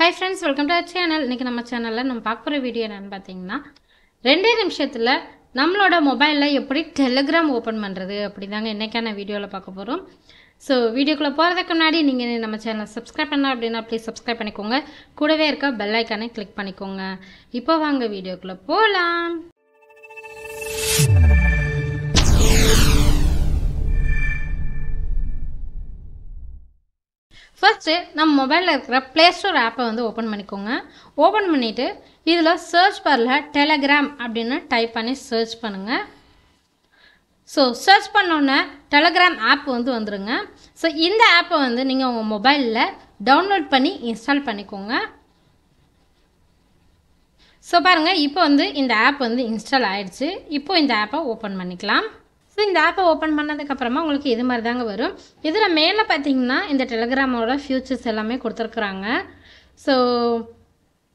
high friends welcome to our channel இன்றைக்கி நம்ம சேனலில் நம்ம பார்க்க போகிற வீடியோ என்னென்னு பார்த்தீங்கன்னா ரெண்டே நிமிஷத்தில் நம்மளோட மொபைலில் எப்படி டெலிகிராம் ஓப்பன் பண்ணுறது அப்படி தாங்க என்றைக்கான வீடியோவில் பார்க்க போகிறோம் ஸோ வீடியோக்குள்ளே போகிறதுக்கு முன்னாடி நீங்கள் நம்ம சேனலை சப்ஸ்கிரைப் பண்ணலாம் அப்படின்னா ப்ளீஸ் சப்ஸ்கிரைப் பண்ணிக்கோங்க கூடவே இருக்க பெல் ஐக்கானே கிளிக் பண்ணிக்கோங்க இப்போ வாங்க வீடியோக்குள்ளே போகலாம் ஃபஸ்ட்டு நம்ம மொபைலில் இருக்கிற ப்ளே ஸ்டோர் ஆப்பை வந்து ஓப்பன் பண்ணிக்கோங்க ஓப்பன் பண்ணிவிட்டு இதில் சர்ச் பாரில் டெலகிராம் அப்படின்னு டைப் பண்ணி சர்ச் பண்ணுங்கள் ஸோ சர்ச் பண்ணோன்னே டெலகிராம் ஆப் வந்து வந்துடுங்க ஸோ இந்த ஆப்பை வந்து நீங்கள் உங்கள் மொபைலில் டவுன்லோட் பண்ணி இன்ஸ்டால் பண்ணிக்கோங்க ஸோ பாருங்கள் இப்போ வந்து இந்த ஆப் வந்து இன்ஸ்டால் ஆகிடுச்சு இப்போது இந்த ஆப்பை ஓப்பன் பண்ணிக்கலாம் ஸோ இந்த ஆப்பை ஓப்பன் பண்ணதுக்கப்புறமா உங்களுக்கு இது மாதிரி தாங்க வரும் இதில் மேலே பார்த்தீங்கன்னா இந்த டெலகிராமோட ஃபியூச்சர்ஸ் எல்லாமே கொடுத்துருக்குறாங்க ஸோ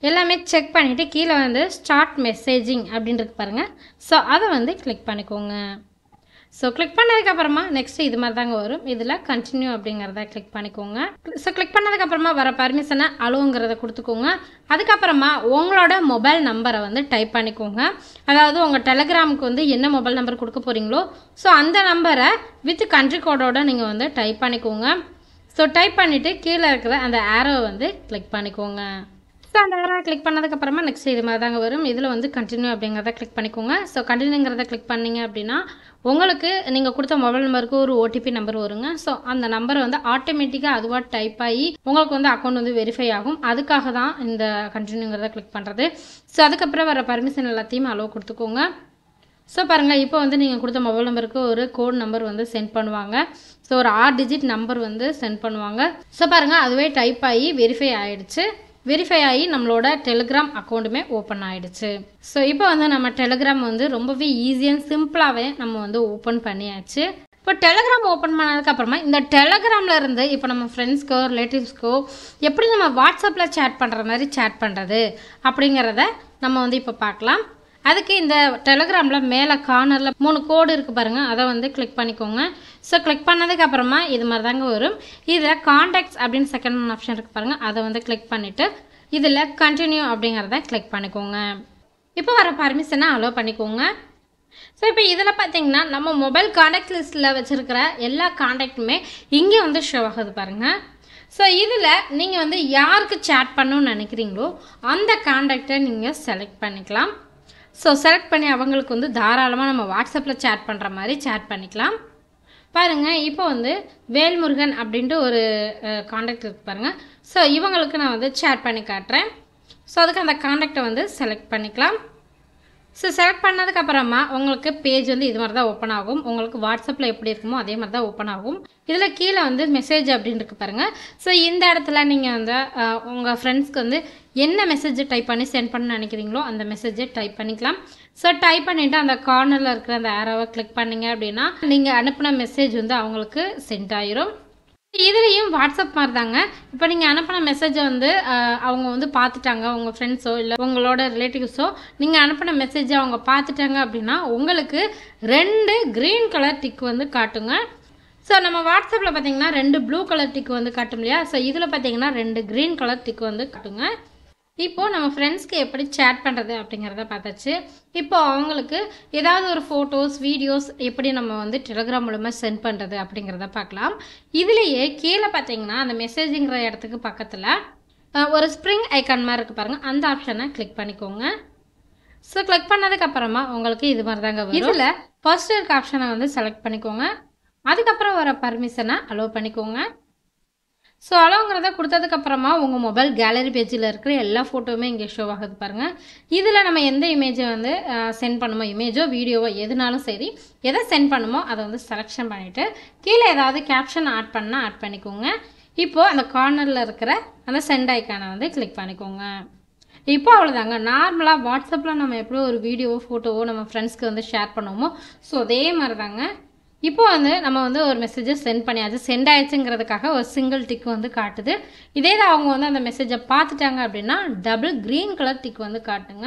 எல்லாமே செக் பண்ணிவிட்டு கீழே வந்து ஸ்டார்ட் மெசேஜிங் அப்படின்றது பாருங்கள் ஸோ அதை வந்து கிளிக் பண்ணிக்கோங்க ஸோ கிளிக் பண்ணதுக்கப்புறமா நெக்ஸ்ட்டு இது மாதிரி தாங்க வரும் இதில் கண்டினியூ அப்படிங்கிறத கிளிக் பண்ணிக்கோங்க ஸோ கிளிக் பண்ணதுக்கப்புறமா வர பர்மிஷனை அழுவுங்கிறத கொடுத்துக்கோங்க அதுக்கப்புறமா உங்களோட மொபைல் நம்பரை வந்து டைப் பண்ணிக்கோங்க அதாவது உங்கள் டெலகிராமுக்கு வந்து என்ன மொபைல் நம்பர் கொடுக்க போகிறீங்களோ ஸோ அந்த நம்பரை வித் கண்ட்ரி கோடோட நீங்கள் வந்து டைப் பண்ணிக்கோங்க ஸோ டைப் பண்ணிவிட்டு கீழே இருக்கிற அந்த ஆரோவை வந்து கிளிக் பண்ணிக்கோங்க ஸோ அந்த ஆரா கிளிக் பண்ணதுக்கப்புறமா நெக்ஸ்ட் இது மாதிரி தாங்க வரும் இதில் வந்து கண்டினியூ அப்படிங்கிறத கிளிக் பண்ணிக்கோங்க ஸோ கண்டினியூங்கிறத கிளிக் பண்ணிங்க அப்படின்னா உங்களுக்கு நீங்கள் கொடுத்த மொபைல் நம்பருக்கு ஒரு ஓடிபி நம்பர் வருங்க ஸோ அந்த நம்பரை வந்து ஆட்டோமேட்டிக்காக அதுவாக டைப் ஆகி உங்களுக்கு வந்து அக்கௌண்ட் வந்து வெரிஃபை ஆகும் அதுக்காக தான் இந்த கண்டினியூங்கிறத கிளிக் பண்ணுறது ஸோ அதுக்கப்புறம் வர பர்மிஷன் எல்லாத்தையும் அளவு கொடுத்துக்கோங்க ஸோ பாருங்கள் இப்போ வந்து நீங்கள் கொடுத்த மொபைல் நம்பருக்கு ஒரு கோட் நம்பர் வந்து சென்ட் பண்ணுவாங்க ஸோ ஒரு ஆறு டிஜிட் நம்பர் வந்து சென்ட் பண்ணுவாங்க ஸோ பாருங்கள் அதுவே டைப் ஆகி வெரிஃபை ஆகிடுச்சு வெரிஃபை ஆகி நம்மளோட டெலிகிராம் அக்கௌண்ட்டுமே ஓப்பன் ஆகிடுச்சு ஸோ இப்போ வந்து நம்ம டெலிகிராம் வந்து ரொம்பவே ஈஸி அண்ட் சிம்பிளாகவே நம்ம வந்து ஓப்பன் பண்ணியாச்சு இப்போ டெலகிராம் ஓப்பன் பண்ணதுக்கப்புறமா இந்த டெலகிராமில் இருந்து இப்போ நம்ம ஃப்ரெண்ட்ஸ்க்கோ ரிலேட்டிவ்ஸ்க்கோ எப்படி நம்ம வாட்ஸ்அப்பில் சேட் பண்ணுற மாதிரி சேட் பண்ணுறது அப்படிங்கிறத நம்ம வந்து இப்போ பார்க்கலாம் அதுக்கு இந்த டெலகிராமில் மேலே கார்னரில் மூணு கோடு இருக்குது பாருங்கள் அதை வந்து கிளிக் பண்ணிக்கோங்க ஸோ கிளிக் பண்ணதுக்கு அப்புறமா இது மாதிரி தாங்க வரும் இதில் காண்டாக்ட்ஸ் அப்படின்னு செகண்ட் ஆப்ஷன் இருக்குது பாருங்கள் அதை வந்து கிளிக் பண்ணிவிட்டு இதில் கண்டினியூ அப்படிங்கிறத கிளிக் பண்ணிக்கோங்க இப்போ வர பர்மிஷனை அலோவ் பண்ணிக்கோங்க ஸோ இப்போ இதில் பார்த்தீங்கன்னா நம்ம மொபைல் காண்டாக்ட் லிஸ்ட்டில் வச்சுருக்கிற எல்லா காண்டாக்ட்டுமே இங்கே வந்து ஷோ ஆகுது பாருங்கள் ஸோ இதில் நீங்கள் வந்து யாருக்கு சேட் பண்ணணும்னு நினைக்கிறீங்களோ அந்த காண்டாக்டை நீங்கள் செலக்ட் பண்ணிக்கலாம் ஸோ செலக்ட் பண்ணி அவங்களுக்கு வந்து தாராளமாக நம்ம வாட்ஸ்அப்பில் சேட் பண்ணுற மாதிரி சேட் பண்ணிக்கலாம் பாருங்கள் இப்போ வந்து வேல்முருகன் அப்படின்ட்டு ஒரு காண்டாக்ட் இருக்குது பாருங்கள் ஸோ இவங்களுக்கு நான் வந்து சேட் பண்ணி காட்டுறேன் ஸோ அதுக்கு அந்த காண்டாக்டை வந்து செலக்ட் பண்ணிக்கலாம் ஸோ செலக்ட் பண்ணதுக்கப்புறமா உங்களுக்கு பேஜ் வந்து இது மாதிரி தான் ஓப்பன் ஆகும் உங்களுக்கு வாட்ஸ்அப்பில் எப்படி இருக்குமோ அதே மாதிரி தான் ஓப்பன் ஆகும் இதில் கீழே வந்து மெசேஜ் அப்படின்னு இருக்கு பாருங்கள் ஸோ இந்த இடத்துல நீங்கள் வந்து உங்கள் ஃப்ரெண்ட்ஸ்க்கு வந்து என்ன மெசேஜ் டைப் பண்ணி சென்ட் பண்ண நினைக்கிறீங்களோ அந்த மெசேஜை டைப் பண்ணிக்கலாம் ஸோ டைப் பண்ணிவிட்டு அந்த கார்னரில் இருக்கிற அந்த ஆரோவை கிளிக் பண்ணிங்க அப்படின்னா நீங்கள் அனுப்பின மெசேஜ் வந்து அவங்களுக்கு சென்ட் ஆயிரும் இதுலேயும் வாட்ஸ்அப் மாதிரி தாங்க இப்போ நீங்கள் அனுப்பின மெசேஜை வந்து அவங்க வந்து பார்த்துட்டாங்க உங்கள் ஃப்ரெண்ட்ஸோ இல்லை உங்களோட ரிலேட்டிவ்ஸோ நீங்கள் அனுப்பின மெசேஜை அவங்க பார்த்துட்டாங்க அப்படின்னா உங்களுக்கு ரெண்டு க்ரீன் கலர் டிக் வந்து காட்டுங்க ஸோ நம்ம வாட்ஸ்அப்பில் பார்த்தீங்கன்னா ரெண்டு ப்ளூ கலர் டிக் வந்து காட்டும் இல்லையா ஸோ இதில் பார்த்தீங்கன்னா ரெண்டு க்ரீன் கலர் டிக் வந்து காட்டுங்க இப்போது நம்ம ஃப்ரெண்ட்ஸ்க்கு எப்படி சேட் பண்ணுறது அப்படிங்கிறத பார்த்தாச்சு இப்போ அவங்களுக்கு ஏதாவது ஒரு ஃபோட்டோஸ் வீடியோஸ் எப்படி நம்ம வந்து டெலகிராம் மூலமாக சென்ட் பண்ணுறது அப்படிங்கிறத பார்க்கலாம் இதுலேயே கீழே பார்த்தீங்கன்னா அந்த மெசேஜுங்கிற இடத்துக்கு பக்கத்தில் ஒரு ஸ்ப்ரிங் ஐக்கான் மாதிரி இருக்குது பாருங்கள் அந்த ஆப்ஷனை கிளிக் பண்ணிக்கோங்க ஸோ கிளிக் பண்ணதுக்கப்புறமா உங்களுக்கு இது மாதிரி தாங்க வரும் இதில் ஃபர்ஸ்ட் இருக்க ஆப்ஷனை வந்து செலக்ட் பண்ணிக்கோங்க அதுக்கப்புறம் வர பர்மிஷனை அலோவ் பண்ணிக்கோங்க ஸோ அளவுங்கிறத கொடுத்ததுக்கப்புறமா உங்கள் மொபைல் கேலரி பேஜில் இருக்கிற எல்லா ஃபோட்டோவுமே இங்கே ஷோ ஆகுது பாருங்கள் இதில் நம்ம எந்த இமேஜை வந்து சென்ட் பண்ணுமோ இமேஜோ வீடியோவோ எதுனாலும் சரி எதை சென்ட் பண்ணுமோ அதை வந்து செலெக்ஷன் பண்ணிவிட்டு கீழே ஏதாவது கேப்ஷன் ஆட் பண்ணால் ஆட் பண்ணிக்கோங்க இப்போது அந்த கார்னரில் இருக்கிற அந்த சென்ட் ஐக்கானை வந்து கிளிக் பண்ணிக்கோங்க இப்போ அவ்வளோதாங்க நார்மலாக வாட்ஸ்அப்பில் நம்ம எப்படியோ ஒரு வீடியோவோ ஃபோட்டோவோ நம்ம ஃப்ரெண்ட்ஸ்க்கு வந்து ஷேர் பண்ணுவோமோ ஸோ அதே மாதிரி தாங்க இப்போ வந்து நம்ம வந்து ஒரு மெசேஜை சென்ட் பண்ணியாச்சு சென்ட் ஆயிடுச்சுங்கிறதுக்காக ஒரு சிங்கிள் டிக் வந்து காட்டுது இதே தான் அவங்க வந்து அந்த மெசேஜை பார்த்துட்டாங்க அப்படின்னா டபுள் க்ரீன் கலர் டிக் வந்து காட்டுங்க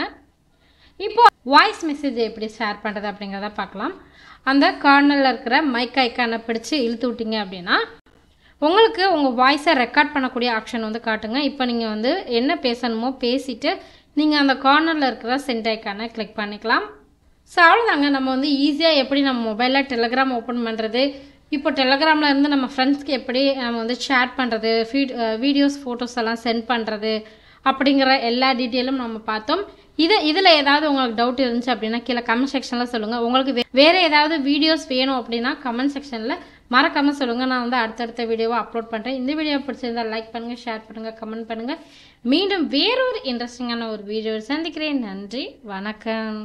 இப்போ வாய்ஸ் மெசேஜை எப்படி ஷேர் பண்ணுறது அப்படிங்கிறத பார்க்கலாம் அந்த கார்னரில் இருக்கிற மைக் ஐக்கானை பிடிச்சி இழுத்து விட்டீங்க அப்படின்னா உங்களுக்கு உங்கள் வாய்ஸை ரெக்கார்ட் பண்ணக்கூடிய ஆப்ஷன் வந்து காட்டுங்க இப்போ நீங்கள் வந்து என்ன பேசணுமோ பேசிவிட்டு நீங்கள் அந்த கார்னரில் இருக்கிற சென்ட் ஐக்கானை கிளிக் பண்ணிக்கலாம் ஸோ அவ்வளோதாங்க நம்ம வந்து ஈஸியாக எப்படி நம்ம மொபைலில் டெலகிராம் ஓப்பன் பண்ணுறது இப்போ டெலகிராமில் இருந்து நம்ம ஃப்ரெண்ட்ஸ்க்கு எப்படி நம்ம வந்து ஷேர் பண்ணுறது ஃபீட் வீடியோஸ் ஃபோட்டோஸ் எல்லாம் சென்ட் பண்ணுறது அப்படிங்கிற எல்லா டீட்டெயிலும் நம்ம பார்த்தோம் இதை இதில் ஏதாவது உங்களுக்கு டவுட் இருந்துச்சு அப்படின்னா கீழே கமெண்ட் செக்ஷனில் சொல்லுங்கள் உங்களுக்கு வேறு ஏதாவது வீடியோஸ் வேணும் அப்படின்னா கமெண்ட் செக்ஷனில் மறக்காமல் சொல்லுங்கள் நான் வந்து அடுத்தடுத்த வீடியோவை அப்லோட் பண்ணுறேன் இந்த வீடியோ பிடிச்சிருந்தால் லைக் பண்ணுங்கள் ஷேர் பண்ணுங்கள் கமெண்ட் பண்ணுங்கள் மீண்டும் வேறொரு இன்ட்ரெஸ்டிங்கான ஒரு வீடியோவை சந்திக்கிறேன் நன்றி வணக்கம்